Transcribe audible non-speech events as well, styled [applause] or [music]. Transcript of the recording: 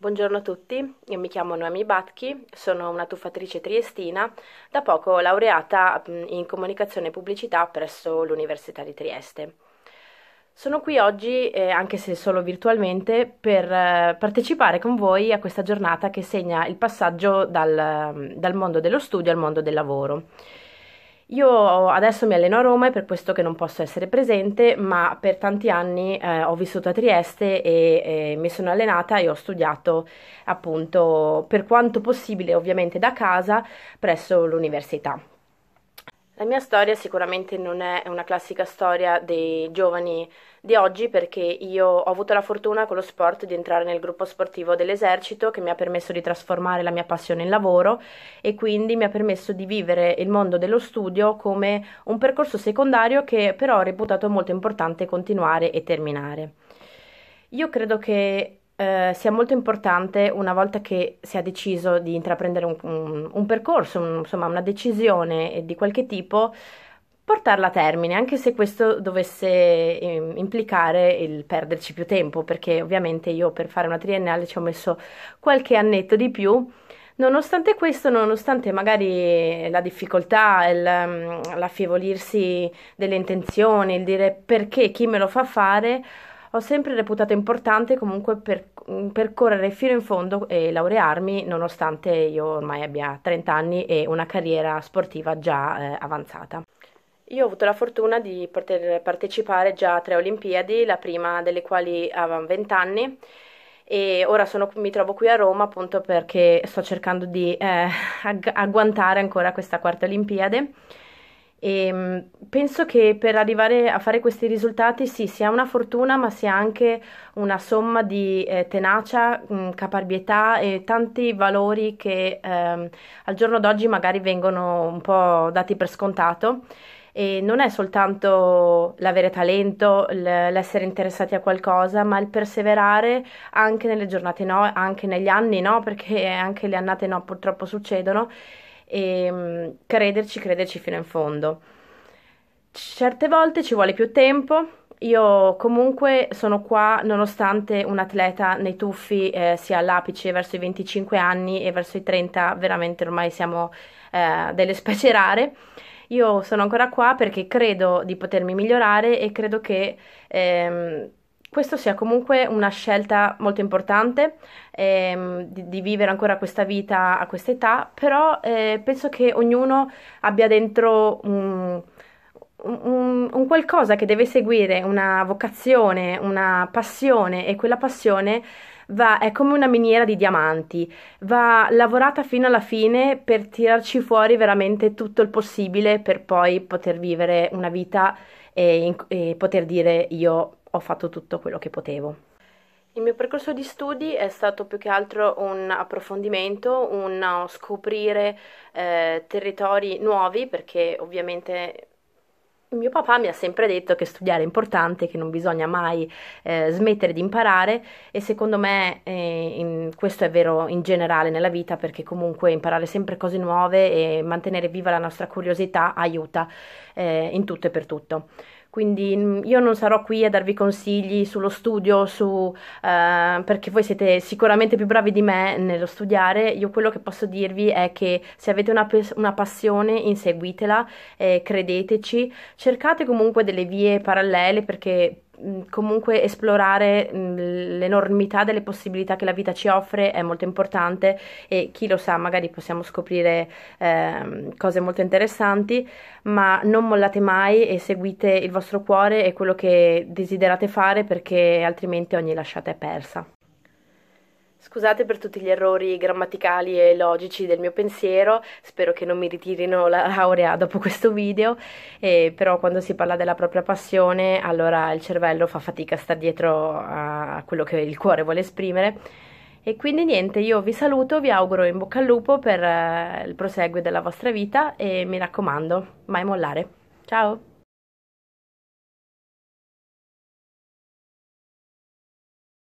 Buongiorno a tutti, io mi chiamo Noemi Batchi, sono una tuffatrice triestina, da poco laureata in comunicazione e pubblicità presso l'Università di Trieste. Sono qui oggi, eh, anche se solo virtualmente, per eh, partecipare con voi a questa giornata che segna il passaggio dal, dal mondo dello studio al mondo del lavoro. Io adesso mi alleno a Roma è per questo che non posso essere presente, ma per tanti anni eh, ho vissuto a Trieste e eh, mi sono allenata e ho studiato appunto per quanto possibile, ovviamente da casa, presso l'università. La mia storia sicuramente non è una classica storia dei giovani di oggi perché io ho avuto la fortuna con lo sport di entrare nel gruppo sportivo dell'esercito che mi ha permesso di trasformare la mia passione in lavoro e quindi mi ha permesso di vivere il mondo dello studio come un percorso secondario che però ho reputato molto importante continuare e terminare. Io credo che eh, sia molto importante una volta che si è deciso di intraprendere un, un, un percorso, un, insomma una decisione di qualche tipo, portarla a termine, anche se questo dovesse eh, implicare il perderci più tempo, perché ovviamente io per fare una triennale ci ho messo qualche annetto di più. Nonostante questo, nonostante magari la difficoltà, il, mm, l'affivolirsi delle intenzioni, il dire perché chi me lo fa fare, ho sempre reputato importante comunque per, mm, percorrere fino in fondo e laurearmi nonostante io ormai abbia 30 anni e una carriera sportiva già eh, avanzata. Io ho avuto la fortuna di poter partecipare già a tre Olimpiadi, la prima delle quali avevo 20 anni e ora sono, mi trovo qui a Roma appunto perché sto cercando di eh, [laughs] agg- agguantare ancora questa quarta Olimpiade e ehm, penso che per arrivare a fare questi risultati sì, sia una fortuna, ma sia anche una somma di eh, tenacia, mh, mm, caparbietà e tanti valori che ehm, al giorno d'oggi magari vengono un po' dati per scontato. E non è soltanto l'avere talento, l'essere interessati a qualcosa, ma il perseverare anche nelle giornate no, anche negli anni no, perché anche le annate no purtroppo succedono e mm, crederci, crederci fino in fondo. Certe volte ci vuole più tempo, io comunque sono qua nonostante un atleta nei tuffi eh, sia all'apice verso i 25 anni e verso i 30 veramente ormai siamo eh, delle specie rare. Io sono ancora qua perché credo di potermi migliorare e credo che ehm, questo sia comunque una scelta molto importante ehm, di, di, vivere ancora questa vita a questa età, però eh, penso che ognuno abbia dentro un, un, un, qualcosa che deve seguire, una vocazione, una passione e quella passione va, è come una miniera di diamanti, va lavorata fino alla fine per tirarci fuori veramente tutto il possibile per poi poter vivere una vita e, eh, e poter dire io ho fatto tutto quello che potevo. Il mio percorso di studi è stato più che altro un approfondimento, un scoprire eh, territori nuovi perché ovviamente mio papà mi ha sempre detto che studiare è importante, che non bisogna mai eh, smettere di imparare e secondo me eh, in, questo è vero in generale nella vita perché comunque imparare sempre cose nuove e mantenere viva la nostra curiosità aiuta eh, in tutto e per tutto quindi mm, io non sarò qui a darvi consigli sullo studio, su, eh, perché voi siete sicuramente più bravi di me nello studiare, io quello che posso dirvi è che se avete una, una passione inseguitela, eh, credeteci, cercate comunque delle vie parallele perché comunque esplorare l'enormità delle possibilità che la vita ci offre è molto importante e chi lo sa magari possiamo scoprire eh, cose molto interessanti ma non mollate mai e seguite il vostro cuore e quello che desiderate fare perché altrimenti ogni lasciata è persa Scusate per tutti gli errori grammaticali e logici del mio pensiero, spero che non mi ritirino la laurea dopo questo video, eh, però quando si parla della propria passione allora il cervello fa fatica a stare dietro a quello che il cuore vuole esprimere e quindi niente, io vi saluto, vi auguro in bocca al lupo per eh, il proseguo della vostra vita e mi raccomando, mai mollare. Ciao!